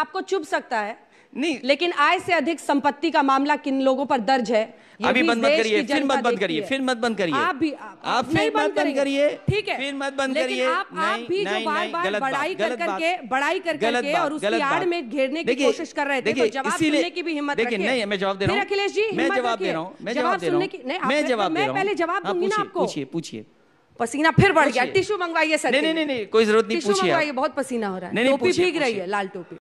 आपको चुप सकता है नहीं लेकिन आय से अधिक संपत्ति का मामला किन लोगों पर दर्ज है अभी बंद मत करिए फिर मत बंद करिए फिर मत बंद करिए आप भी आप, फिर मत बंद करिए ठीक है फिर मत बंद करिए आप आप भी जो बार बार बढ़ाई कर करके बढ़ाई कर करके और उसकी आड़ में घेरने की कोशिश कर रहे थे तो जवाब सुनने की भी हिम्मत देखिए नहीं मैं जवाब दे रहा हूं अखिलेश जी मैं जवाब दे रहा हूं मैं जवाब दे रहा हूँ मैं जवाब दे रहा हूं मैं पहले जवाब हाँ, दूंगी ना आपको पूछिए पूछिए पसीना फिर बढ़ गया टिश्यू मंगवाइए सर नहीं नहीं नहीं कोई जरूरत नहीं पूछिए टिश्यू मंगवाइए बहुत पसीना हो रहा है टोपी भीग रही है लाल टोपी